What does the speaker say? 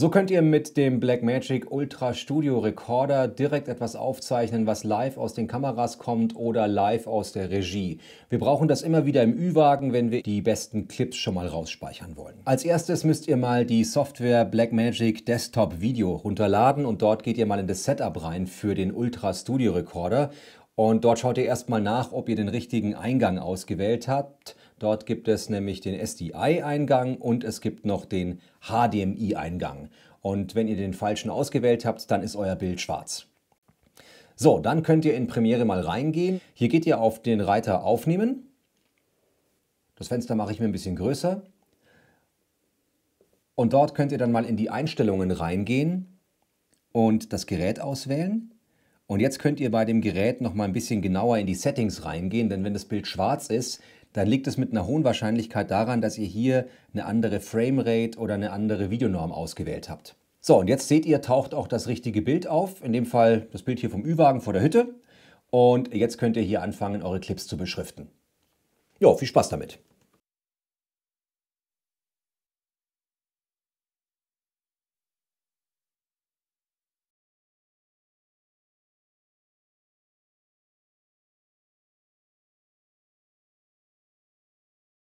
So könnt ihr mit dem Blackmagic Ultra Studio Recorder direkt etwas aufzeichnen, was live aus den Kameras kommt oder live aus der Regie. Wir brauchen das immer wieder im Ü-Wagen, wenn wir die besten Clips schon mal rausspeichern wollen. Als erstes müsst ihr mal die Software Blackmagic Desktop Video runterladen und dort geht ihr mal in das Setup rein für den Ultra Studio Recorder und dort schaut ihr erstmal nach, ob ihr den richtigen Eingang ausgewählt habt. Dort gibt es nämlich den SDI-Eingang und es gibt noch den HDMI-Eingang. Und wenn ihr den falschen ausgewählt habt, dann ist euer Bild schwarz. So, dann könnt ihr in Premiere mal reingehen. Hier geht ihr auf den Reiter Aufnehmen. Das Fenster mache ich mir ein bisschen größer. Und dort könnt ihr dann mal in die Einstellungen reingehen und das Gerät auswählen. Und jetzt könnt ihr bei dem Gerät noch mal ein bisschen genauer in die Settings reingehen, denn wenn das Bild schwarz ist, dann liegt es mit einer hohen Wahrscheinlichkeit daran, dass ihr hier eine andere Framerate oder eine andere Videonorm ausgewählt habt. So, und jetzt seht ihr, taucht auch das richtige Bild auf, in dem Fall das Bild hier vom Ü-Wagen vor der Hütte. Und jetzt könnt ihr hier anfangen, eure Clips zu beschriften. Jo, viel Spaß damit!